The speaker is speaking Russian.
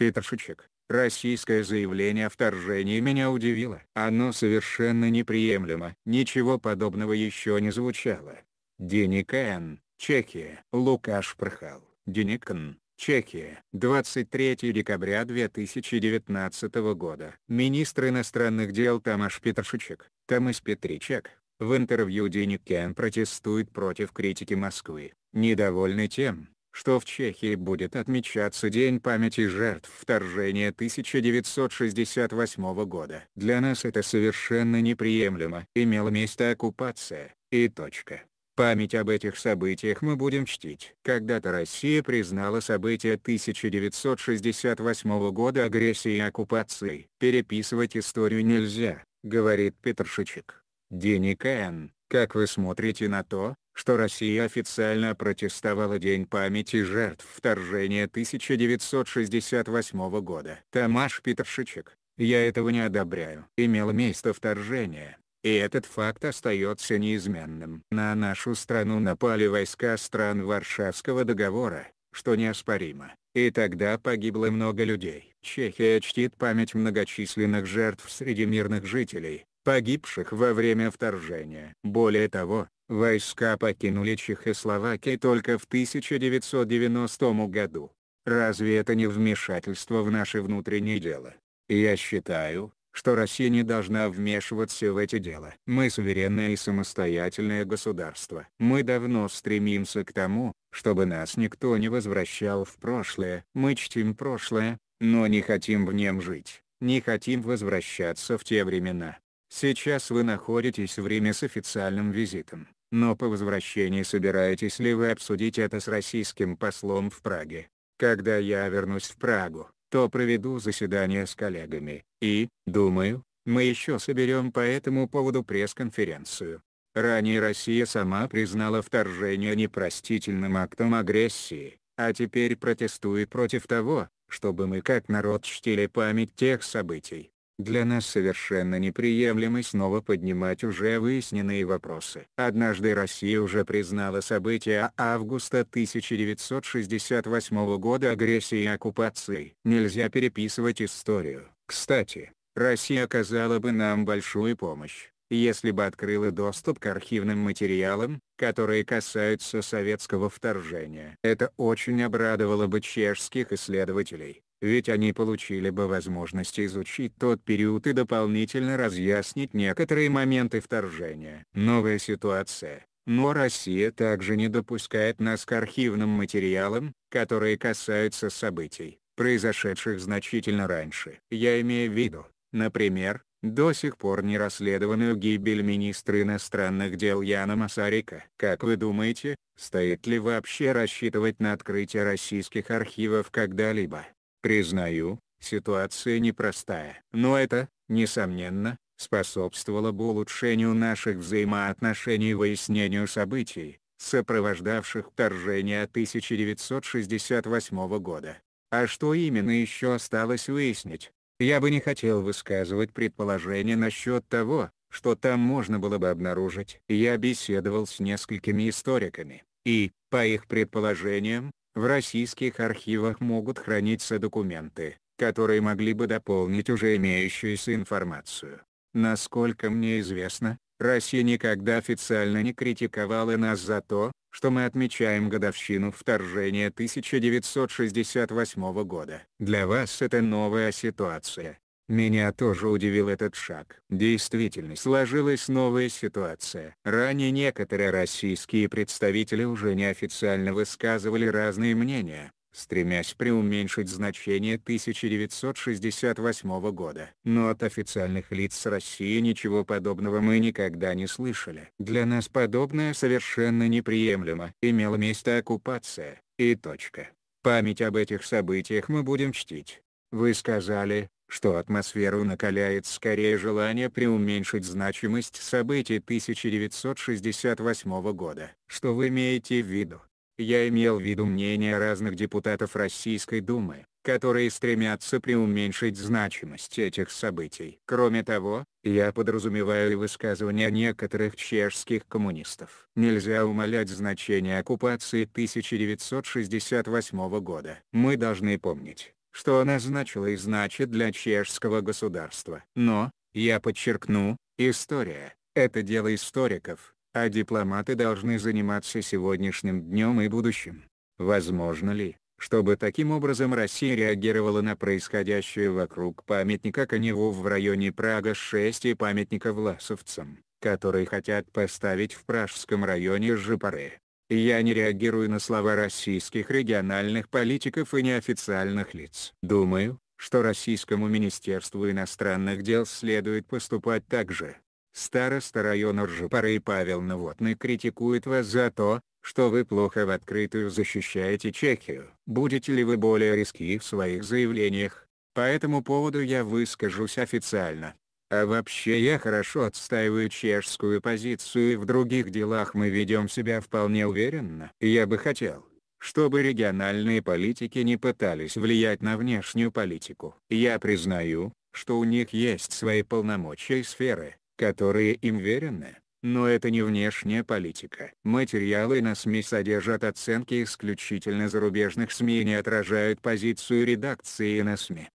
Петр Российское заявление о вторжении меня удивило. Оно совершенно неприемлемо. Ничего подобного еще не звучало. Деникен, Чехия. Лукаш Прохал, Деникен, Чехия. 23 декабря 2019 года. Министр иностранных дел Тамаш Петршичек, Тамас Петричек, в интервью Деникен протестует против критики Москвы, недовольный тем, что в Чехии будет отмечаться День памяти жертв вторжения 1968 года. Для нас это совершенно неприемлемо. Имела место оккупация, и точка. Память об этих событиях мы будем чтить. Когда-то Россия признала события 1968 года агрессией и оккупацией. Переписывать историю нельзя, говорит Петршичек. День ИКН, как вы смотрите на то, что Россия официально протестовала День памяти жертв вторжения 1968 года. Тамаш Петршичек, я этого не одобряю. Имело место вторжение, и этот факт остается неизменным. На нашу страну напали войска стран Варшавского договора, что неоспоримо, и тогда погибло много людей. Чехия чтит память многочисленных жертв среди мирных жителей, погибших во время вторжения. Более того, Войска покинули Чехословакию только в 1990 году. Разве это не вмешательство в наши внутренние дела? Я считаю, что Россия не должна вмешиваться в эти дела. Мы суверенное и самостоятельное государство. Мы давно стремимся к тому, чтобы нас никто не возвращал в прошлое. Мы чтим прошлое, но не хотим в нем жить, не хотим возвращаться в те времена. Сейчас вы находитесь в Риме с официальным визитом. Но по возвращении собираетесь ли вы обсудить это с российским послом в Праге? Когда я вернусь в Прагу, то проведу заседание с коллегами, и, думаю, мы еще соберем по этому поводу пресс-конференцию. Ранее Россия сама признала вторжение непростительным актом агрессии, а теперь протестует против того, чтобы мы как народ чтили память тех событий. Для нас совершенно неприемлемо снова поднимать уже выясненные вопросы. Однажды Россия уже признала события августа 1968 года агрессией и оккупацией. Нельзя переписывать историю. Кстати, Россия оказала бы нам большую помощь, если бы открыла доступ к архивным материалам, которые касаются советского вторжения. Это очень обрадовало бы чешских исследователей ведь они получили бы возможность изучить тот период и дополнительно разъяснить некоторые моменты вторжения. Новая ситуация. Но Россия также не допускает нас к архивным материалам, которые касаются событий, произошедших значительно раньше. Я имею в виду, например, до сих пор не расследованную гибель министра иностранных дел Яна Масарика. Как вы думаете, стоит ли вообще рассчитывать на открытие российских архивов когда-либо? Признаю, ситуация непростая. Но это, несомненно, способствовало бы улучшению наших взаимоотношений и выяснению событий, сопровождавших вторжение 1968 года. А что именно еще осталось выяснить? Я бы не хотел высказывать предположения насчет того, что там можно было бы обнаружить. Я беседовал с несколькими историками, и, по их предположениям, в российских архивах могут храниться документы, которые могли бы дополнить уже имеющуюся информацию. Насколько мне известно, Россия никогда официально не критиковала нас за то, что мы отмечаем годовщину вторжения 1968 года. Для вас это новая ситуация, меня тоже удивил этот шаг. Действительно, сложилась новая ситуация. Ранее некоторые российские представители уже неофициально высказывали разные мнения, стремясь преуменьшить значение 1968 года. Но от официальных лиц России ничего подобного мы никогда не слышали. Для нас подобное совершенно неприемлемо. Имела место оккупация, и точка. Память об этих событиях мы будем чтить. Вы сказали, что атмосферу накаляет скорее желание преуменьшить значимость событий 1968 года. Что вы имеете в виду? Я имел в виду мнение разных депутатов Российской Думы, которые стремятся преуменьшить значимость этих событий. Кроме того, я подразумеваю и высказывания некоторых чешских коммунистов. Нельзя умалять значение оккупации 1968 года. Мы должны помнить, что она значила и значит для чешского государства. Но, я подчеркну, история — это дело историков, а дипломаты должны заниматься сегодняшним днем и будущим. Возможно ли, чтобы таким образом Россия реагировала на происходящее вокруг памятника Коневу в районе Прага-6 и памятника власовцам, которые хотят поставить в пражском районе Жипаре. Я не реагирую на слова российских региональных политиков и неофициальных лиц. Думаю, что Российскому Министерству иностранных дел следует поступать так же. Староста района Ржепары и Павел Новотный критикуют вас за то, что вы плохо в открытую защищаете Чехию. Будете ли вы более риски в своих заявлениях? По этому поводу я выскажусь официально. А вообще я хорошо отстаиваю чешскую позицию и в других делах мы ведем себя вполне уверенно. Я бы хотел, чтобы региональные политики не пытались влиять на внешнюю политику. Я признаю, что у них есть свои полномочия и сферы, которые им верены. Но это не внешняя политика. Материалы на СМИ содержат оценки исключительно зарубежных СМИ и не отражают позицию редакции на СМИ.